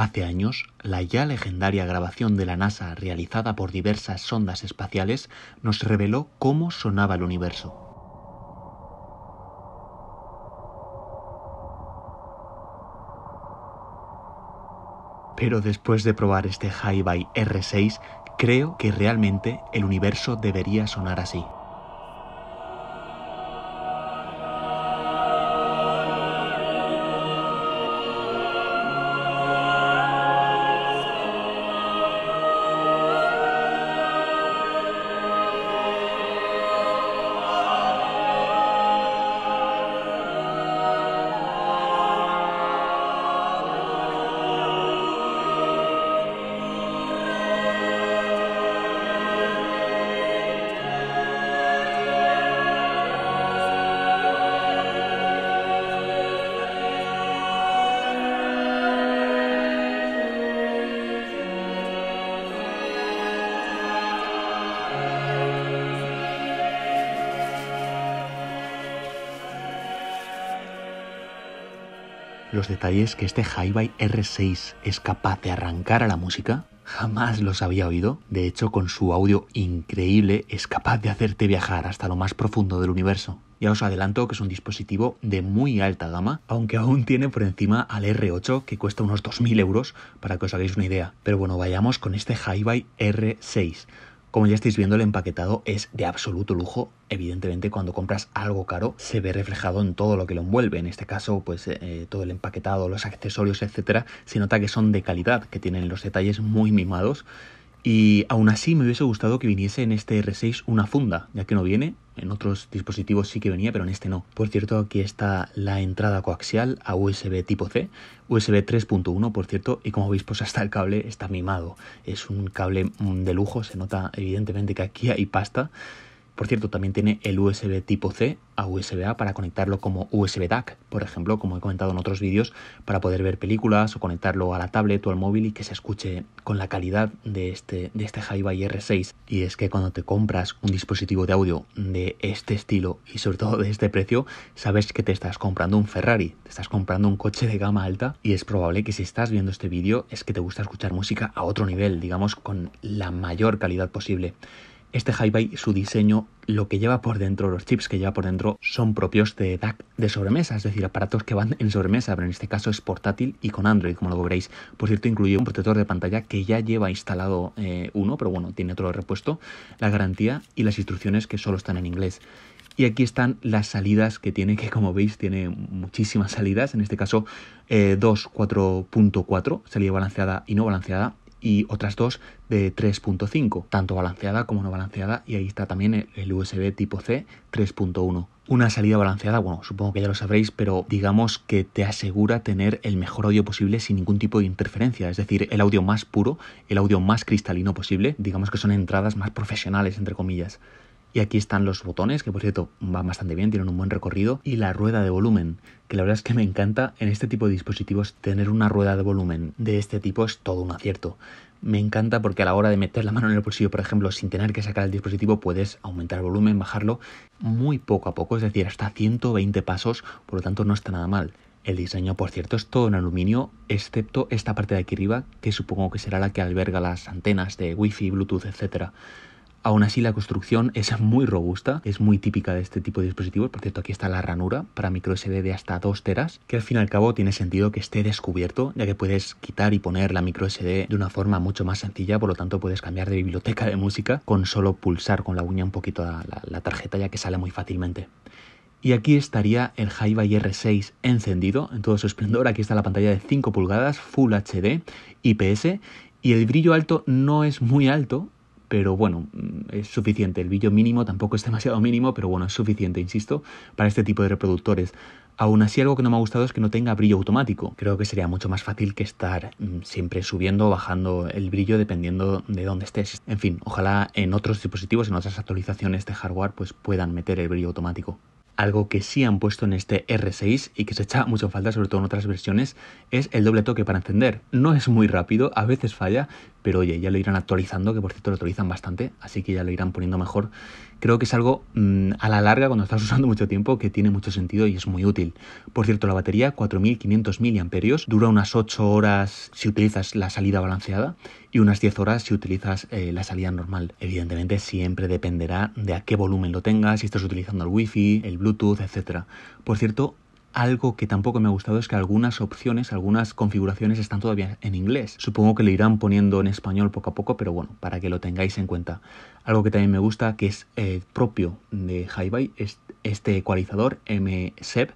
Hace años, la ya legendaria grabación de la NASA realizada por diversas sondas espaciales nos reveló cómo sonaba el universo. Pero después de probar este hi by R6, creo que realmente el universo debería sonar así. los detalles que este hi R6 es capaz de arrancar a la música? Jamás los había oído. De hecho, con su audio increíble es capaz de hacerte viajar hasta lo más profundo del universo. Ya os adelanto que es un dispositivo de muy alta gama, aunque aún tiene por encima al R8 que cuesta unos 2.000 euros para que os hagáis una idea. Pero bueno, vayamos con este hi R6. Como ya estáis viendo, el empaquetado es de absoluto lujo. Evidentemente, cuando compras algo caro, se ve reflejado en todo lo que lo envuelve. En este caso, pues eh, eh, todo el empaquetado, los accesorios, etcétera, se nota que son de calidad, que tienen los detalles muy mimados y aún así me hubiese gustado que viniese en este R6 una funda, ya que no viene. En otros dispositivos sí que venía, pero en este no. Por cierto, aquí está la entrada coaxial a USB tipo C, USB 3.1, por cierto, y como veis, pues hasta el cable está mimado. Es un cable mm, de lujo, se nota evidentemente que aquí hay pasta. Por cierto, también tiene el USB tipo C a USB A para conectarlo como USB DAC, por ejemplo, como he comentado en otros vídeos, para poder ver películas o conectarlo a la tablet o al móvil y que se escuche con la calidad de este, de este R6. Y es que cuando te compras un dispositivo de audio de este estilo y sobre todo de este precio, sabes que te estás comprando un Ferrari, te estás comprando un coche de gama alta y es probable que si estás viendo este vídeo es que te gusta escuchar música a otro nivel, digamos con la mayor calidad posible. Este hi su diseño, lo que lleva por dentro, los chips que lleva por dentro, son propios de DAC de sobremesa, es decir, aparatos que van en sobremesa, pero en este caso es portátil y con Android, como lo veréis. Por cierto, incluye un protector de pantalla que ya lleva instalado eh, uno, pero bueno, tiene otro repuesto, la garantía y las instrucciones que solo están en inglés. Y aquí están las salidas que tiene, que como veis tiene muchísimas salidas, en este caso eh, 4.4, salida balanceada y no balanceada, y otras dos de 3.5, tanto balanceada como no balanceada, y ahí está también el USB tipo C 3.1. Una salida balanceada, bueno, supongo que ya lo sabréis, pero digamos que te asegura tener el mejor audio posible sin ningún tipo de interferencia, es decir, el audio más puro, el audio más cristalino posible, digamos que son entradas más profesionales, entre comillas. Y aquí están los botones, que por cierto van bastante bien, tienen un buen recorrido. Y la rueda de volumen, que la verdad es que me encanta en este tipo de dispositivos tener una rueda de volumen de este tipo es todo un acierto. Me encanta porque a la hora de meter la mano en el bolsillo, por ejemplo, sin tener que sacar el dispositivo, puedes aumentar el volumen, bajarlo muy poco a poco, es decir, hasta 120 pasos, por lo tanto no está nada mal. El diseño, por cierto, es todo en aluminio, excepto esta parte de aquí arriba, que supongo que será la que alberga las antenas de Wi-Fi, Bluetooth, etc. Aún así, la construcción es muy robusta, es muy típica de este tipo de dispositivos. Por cierto, aquí está la ranura para micro SD de hasta 2 teras, que al fin y al cabo tiene sentido que esté descubierto, ya que puedes quitar y poner la micro SD de una forma mucho más sencilla, por lo tanto puedes cambiar de biblioteca de música con solo pulsar con la uña un poquito la, tarjeta, ya que sale muy fácilmente. Y aquí estaría el Hi-Fi R6 encendido en todo su esplendor. Aquí está la pantalla de 5 pulgadas, Full HD, IPS. Y el brillo alto no es muy alto, pero bueno, mm, es suficiente. El brillo mínimo tampoco es demasiado mínimo, pero bueno, es suficiente, insisto, para este tipo de reproductores. Aún así, algo que no me ha gustado es que no tenga brillo automático. Creo que sería mucho más fácil que estar mm, siempre subiendo o bajando el brillo dependiendo de dónde estés. En fin, ojalá en otros dispositivos, en otras actualizaciones de hardware, pues puedan meter el brillo automático algo que sí han puesto en este R6 y que se echa mucho falta, sobre todo en otras versiones, es el doble toque para encender. No es muy rápido, a veces falla, pero oye, ya lo irán actualizando, que por cierto lo actualizan bastante, así que ya lo irán poniendo mejor creo que es algo mm, a la larga, cuando estás usando mucho tiempo, que tiene mucho sentido y es muy útil. Por cierto, la batería, 4500 mAh, dura unas 8 horas si utilizas la salida balanceada y unas 10 horas si utilizas eh, la salida normal. Evidentemente, siempre dependerá de a qué volumen lo tengas, si estás utilizando el Wi-Fi, el Bluetooth, etc. Por cierto, algo que tampoco me ha gustado es que algunas opciones, algunas configuraciones están todavía en inglés. Supongo que le irán poniendo en español poco a poco, pero bueno, para que lo tengáis en cuenta. Algo que también me gusta, que es eh, propio de hi es este ecualizador MSEP,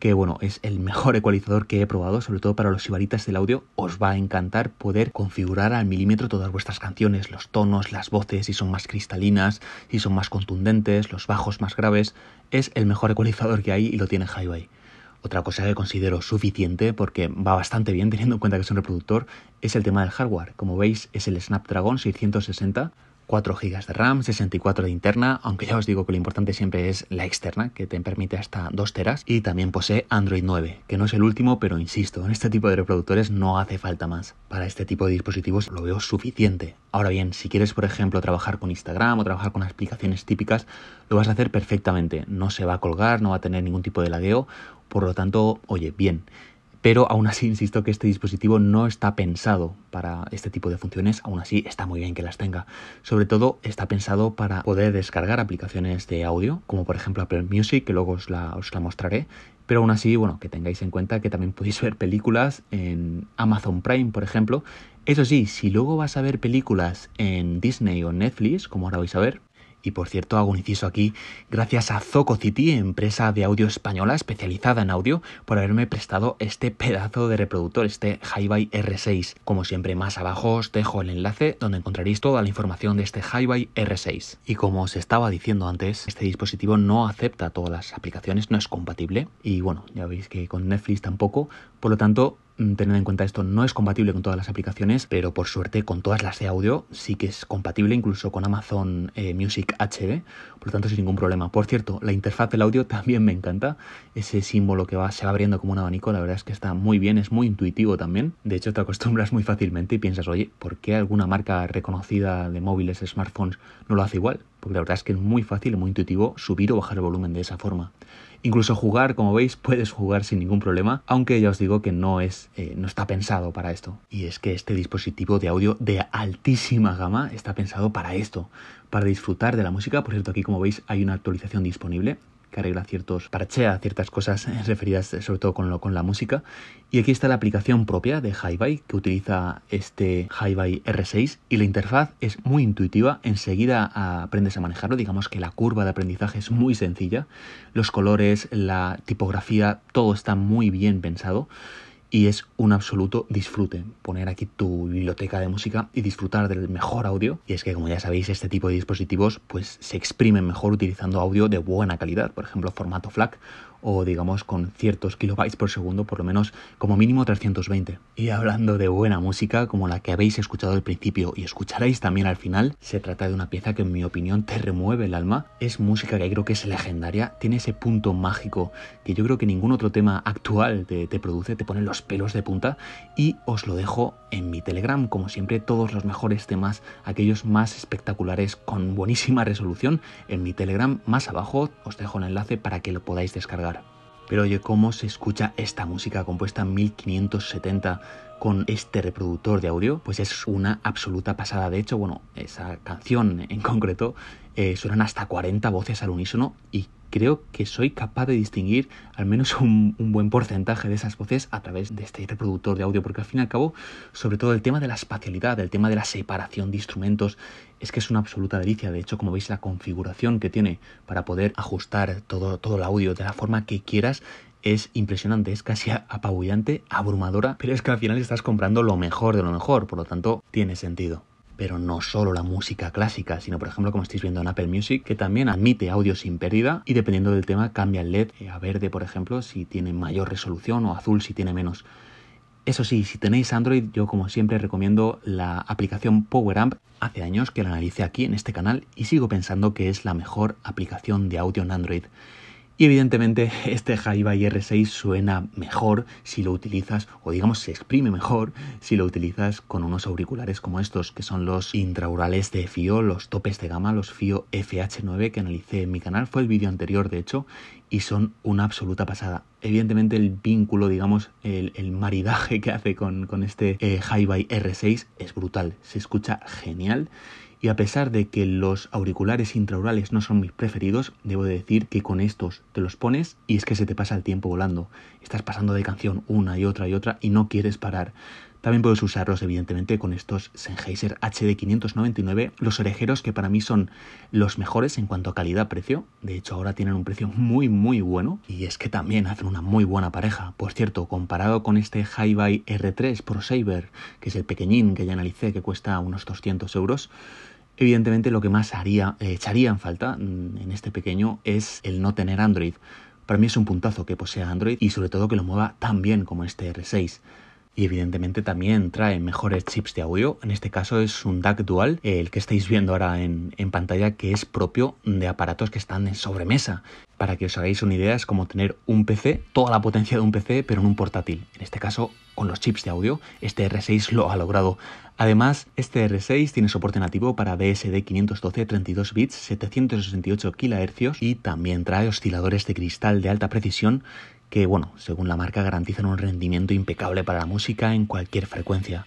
que bueno, es el mejor ecualizador que he probado, sobre todo para los ibaritas del audio. Os va a encantar poder configurar al milímetro todas vuestras canciones, los tonos, las voces, si son más cristalinas, si son más contundentes, los bajos más graves. Es el mejor ecualizador que hay y lo tiene hi otra cosa que considero suficiente, porque va bastante bien teniendo en cuenta que es un reproductor, es el tema del hardware. Como veis, es el Snapdragon 660, 4 GB de RAM, 64 de interna, aunque ya os digo que lo importante siempre es la externa, que te permite hasta 2 teras, y también posee Android 9, que no es el último, pero insisto, en este tipo de reproductores no hace falta más. Para este tipo de dispositivos lo veo suficiente. Ahora bien, si quieres, por ejemplo, trabajar con Instagram o trabajar con aplicaciones típicas, lo vas a hacer perfectamente. No se va a colgar, no va a tener ningún tipo de lagueo, por lo tanto, oye, bien. Pero aún así insisto que este dispositivo no está pensado para este tipo de funciones, aún así está muy bien que las tenga. Sobre todo está pensado para poder descargar aplicaciones de audio, como por ejemplo Apple Music, que luego os la, os la mostraré. Pero aún así, bueno, que tengáis en cuenta que también podéis ver películas en Amazon Prime, por ejemplo. Eso sí, si luego vas a ver películas en Disney o Netflix, como ahora vais a ver, y por cierto, hago un inciso aquí, gracias a Zoco City, empresa de audio española especializada en audio, por haberme prestado este pedazo de reproductor, este hi R6. Como siempre, más abajo os dejo el enlace donde encontraréis toda la información de este hi R6. Y como os estaba diciendo antes, este dispositivo no acepta todas las aplicaciones, no es compatible. Y bueno, ya veis que con Netflix tampoco, por lo tanto, Mm, tened en cuenta esto, no es compatible con todas las aplicaciones, pero por suerte con todas las de audio sí que es compatible, incluso con Amazon eh, Music HD, por lo tanto sin ningún problema. Por cierto, la interfaz del audio también me encanta, ese símbolo que va, se va abriendo como un abanico, la verdad es que está muy bien, es muy intuitivo también, de hecho te acostumbras muy fácilmente y piensas, oye, ¿por qué alguna marca reconocida de móviles, smartphones, no lo hace igual? Porque la verdad es que es muy fácil y muy intuitivo subir o bajar el volumen de esa forma. Incluso jugar, como veis, puedes jugar sin ningún problema, aunque ya os digo que no es, eh, no está pensado para esto. Y es que este dispositivo de audio de altísima gama está pensado para esto, para disfrutar de la música. Por cierto, aquí como veis hay una actualización disponible que arregla ciertos, parchea ciertas cosas eh, referidas eh, sobre todo con, lo, con la música. Y aquí está la aplicación propia de HiBy que utiliza este HiBy R6 y la interfaz es muy intuitiva, enseguida aprendes a manejarlo, digamos que la curva de aprendizaje es muy sencilla, los colores, la tipografía, todo está muy bien pensado y es un absoluto disfrute poner aquí tu biblioteca de música y disfrutar del mejor audio. Y es que como ya sabéis, este tipo de dispositivos pues se exprimen mejor utilizando audio de buena calidad, por ejemplo formato FLAC o digamos con ciertos kilobytes por segundo, por lo menos como mínimo 320. Y hablando de buena música, como la que habéis escuchado al principio y escucharéis también al final, se trata de una pieza que en mi opinión te remueve el alma. Es música que creo que es legendaria, tiene ese punto mágico que yo creo que ningún otro tema actual te, produce, te pone los pelos de punta y os lo dejo en mi Telegram, como siempre, todos los mejores temas, aquellos más espectaculares con buenísima resolución, en mi Telegram más abajo os dejo el enlace para que lo podáis descargar. Pero oye, ¿cómo se escucha esta música compuesta en 1570 con este reproductor de audio, pues es una absoluta pasada. De hecho, bueno, esa canción en concreto eh, suenan hasta 40 voces al unísono y creo que soy capaz de distinguir al menos un, buen porcentaje de esas voces a través de este reproductor de audio, porque al fin y al cabo, sobre todo el tema de la espacialidad, el tema de la separación de instrumentos, es que es una absoluta delicia. De hecho, como veis, la configuración que tiene para poder ajustar todo, todo el audio de la forma que quieras es impresionante, es casi apabullante, abrumadora, pero es que al final estás comprando lo mejor de lo mejor, por lo tanto tiene sentido. Pero no solo la música clásica, sino por ejemplo como estáis viendo en Apple Music, que también admite audio sin pérdida y dependiendo del tema cambia el LED a verde, por ejemplo, si tiene mayor resolución o azul si tiene menos. Eso sí, si tenéis Android, yo como siempre recomiendo la aplicación PowerAmp. Hace años que la analicé aquí en este canal y sigo pensando que es la mejor aplicación de audio en Android. Y evidentemente este Hi-Fi R6 suena mejor si lo utilizas, o digamos se exprime mejor si lo utilizas con unos auriculares como estos, que son los intraurales de FIO, los topes de gama, los FIO FH9 que analicé en mi canal, fue el vídeo anterior de hecho, y son una absoluta pasada. Evidentemente el vínculo, digamos, el, maridaje que hace con, este hi eh, R6 es brutal, se escucha genial y a pesar de que los auriculares intraurales no son mis preferidos, debo decir que con estos te los pones y es que se te pasa el tiempo volando. Estás pasando de canción una y otra y otra y no quieres parar. También puedes usarlos evidentemente con estos Sennheiser HD599, los orejeros que para mí son los mejores en cuanto a calidad-precio. De hecho ahora tienen un precio muy muy bueno y es que también hacen una muy buena pareja. Por cierto, comparado con este Hi-Fi R3 Pro Saver, que es el pequeñín que ya analicé que cuesta unos 200 euros, Evidentemente lo que más haría, eh, echaría en falta mm, en este pequeño es el no tener Android. Para mí es un puntazo que posea Android y sobre todo que lo mueva tan bien como este R6 y evidentemente también trae mejores chips de audio. En este caso es un DAC Dual, eh, el que estáis viendo ahora en, pantalla, que es propio de aparatos que están en sobremesa. Para que os hagáis una idea, es como tener un PC, toda la potencia de un PC, pero en un portátil. En este caso, con los chips de audio, este R6 lo ha logrado. Además, este R6 tiene soporte nativo para DSD 512 32 bits, 768 kHz y también trae osciladores de cristal de alta precisión que, bueno, según la marca garantizan un rendimiento impecable para la música en cualquier frecuencia.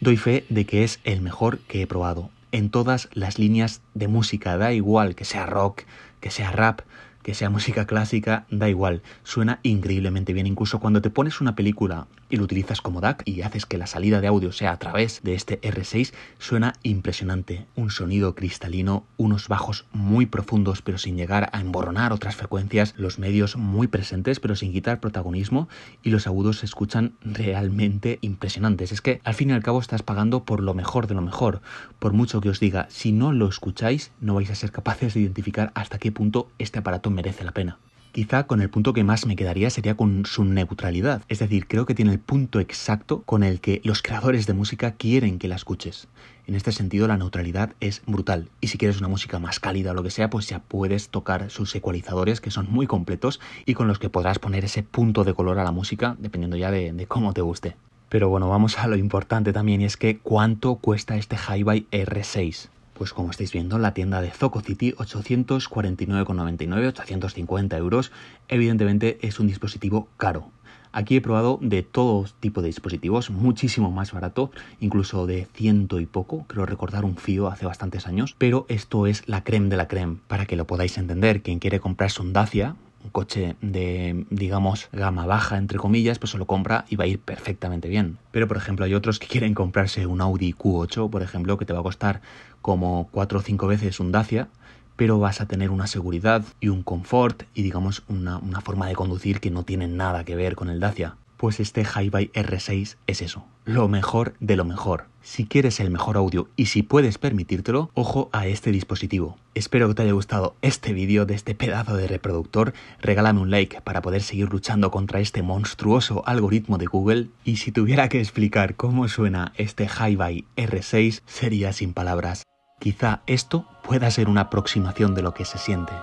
Doy fe de que es el mejor que he probado, en todas las líneas de música, da igual que sea rock, que sea rap, que sea música clásica, da igual, suena increíblemente bien, incluso cuando te pones una película y lo utilizas como DAC y haces que la salida de audio sea a través de este R6, suena impresionante. Un sonido cristalino, unos bajos muy profundos pero sin llegar a emborronar otras frecuencias, los medios muy presentes pero sin quitar protagonismo y los agudos se escuchan realmente impresionantes. Es que al fin y al cabo estás pagando por lo mejor de lo mejor. Por mucho que os diga, si no lo escucháis no vais a ser capaces de identificar hasta qué punto este aparato merece la pena. Quizá con el punto que más me quedaría sería con su neutralidad. Es decir, creo que tiene el punto exacto con el que los creadores de música quieren que la escuches. En este sentido, la neutralidad es brutal. Y si quieres una música más cálida o lo que sea, pues ya puedes tocar sus ecualizadores, que son muy completos y con los que podrás poner ese punto de color a la música, dependiendo ya de, cómo te guste. Pero bueno, vamos a lo importante también, y es que cuánto cuesta este hi R6 pues como estáis viendo, la tienda de Zoco City, 849,99, 850 euros. Evidentemente es un dispositivo caro. Aquí he probado de todo tipo de dispositivos, muchísimo más barato, incluso de ciento y poco, creo recordar un fío hace bastantes años, pero esto es la creme de la creme, para que lo podáis entender. Quien quiere comprarse un Dacia, un coche de, digamos, gama baja, entre comillas, pues se lo compra y va a ir perfectamente bien. Pero, por ejemplo, hay otros que quieren comprarse un Audi Q8, por ejemplo, que te va a costar como cuatro o cinco veces un Dacia, pero vas a tener una seguridad y un confort y digamos una, forma de conducir que no tiene nada que ver con el Dacia. Pues este Hi-Fi R6 es eso, lo mejor de lo mejor. Si quieres el mejor audio y si puedes permitírtelo, ojo a este dispositivo. Espero que te haya gustado este vídeo de este pedazo de reproductor. Regálame un like para poder seguir luchando contra este monstruoso algoritmo de Google. Y si tuviera que explicar cómo suena este Hi-Fi R6, sería sin palabras. Quizá esto pueda ser una aproximación de lo que se siente.